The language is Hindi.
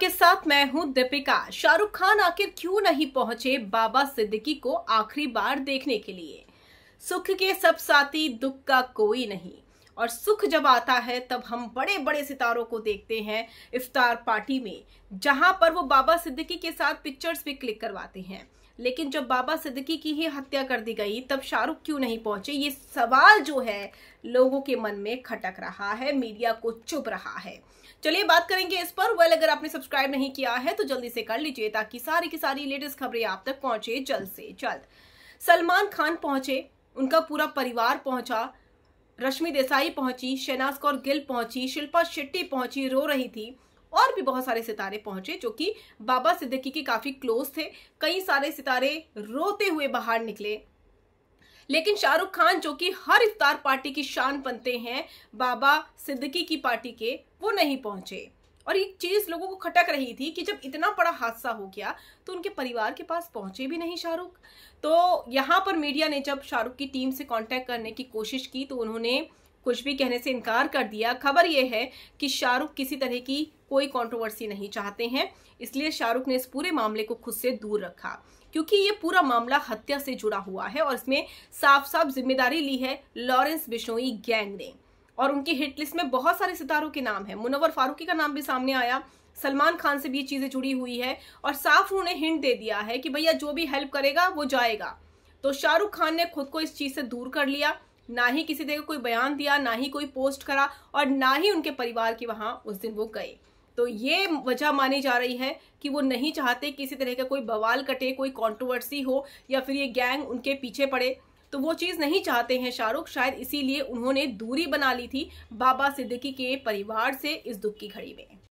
आपके साथ मैं हूं दीपिका शाहरुख खान आखिर क्यों नहीं पहुंचे बाबा सिद्दीकी को आखिरी बार देखने के लिए सुख के सब साथी दुख का कोई नहीं और सुख जब आता है तब हम बड़े बड़े सितारों को देखते हैं इफ्तार पार्टी में जहां पर वो बाबा सिद्दीकी के साथ पिक्चर्स भी क्लिक करवाते हैं लेकिन जब बाबा सिद्दीकी की ही हत्या कर दी गई तब शाहरुख क्यों नहीं पहुंचे ये सवाल जो है लोगों के मन में खटक रहा है मीडिया को चुप रहा है चलिए बात करेंगे इस पर वेल अगर आपने सब्सक्राइब नहीं किया है तो जल्दी से कर लीजिए ताकि सारी की सारी लेटेस्ट खबरें आप तक पहुंचे जल्द से जल्द सलमान खान पहुंचे उनका पूरा परिवार पहुंचा रश्मि देसाई पहुंची शहनाज कौर गिल पहुंची शिल्पा शेट्टी पहुंची रो रही थी और भी बहुत सारे सितारे पहुंचे जो कि बाबा सिद्दीकी के काफी क्लोज थे कई सारे सितारे रोते हुए बाहर निकले लेकिन शाहरुख खान जो कि हर इफ्तार पार्टी की शान बनते हैं बाबा सिद्दीकी की पार्टी के वो नहीं पहुंचे और ये चीज लोगों को खटक रही थी कि जब इतना बड़ा हादसा हो गया तो उनके परिवार के पास पहुंचे भी नहीं शाहरुख तो यहाँ पर मीडिया ने जब शाहरुख की टीम से कांटेक्ट करने की कोशिश की तो उन्होंने कुछ भी कहने से इनकार कर दिया खबर यह है कि शाहरुख किसी तरह की कोई कंट्रोवर्सी नहीं चाहते हैं इसलिए शाहरुख ने इस पूरे मामले को खुद से दूर रखा क्योंकि ये पूरा मामला हत्या से जुड़ा हुआ है और इसमें साफ साफ जिम्मेदारी ली है लॉरेंस बिश्नोई गैंग ने और उनकी हिट लिस्ट में बहुत सारे सितारों के नाम हैं मुनवर फारूकी का नाम भी सामने आया सलमान खान से भी ये चीज़ें जुड़ी हुई है और साफ उन्हें हिंट दे दिया है कि भैया जो भी हेल्प करेगा वो जाएगा तो शाहरुख खान ने खुद को इस चीज़ से दूर कर लिया ना ही किसी तरह कोई बयान दिया ना ही कोई पोस्ट करा और ना ही उनके परिवार के वहाँ उस दिन वो गए तो ये वजह मानी जा रही है कि वो नहीं चाहते किसी तरह का कोई बवाल कटे कोई कंट्रोवर्सी हो या फिर ये गैंग उनके पीछे पड़े तो वो चीज़ नहीं चाहते हैं शाहरुख शायद इसीलिए उन्होंने दूरी बना ली थी बाबा सिद्दीकी के परिवार से इस दुख की घड़ी में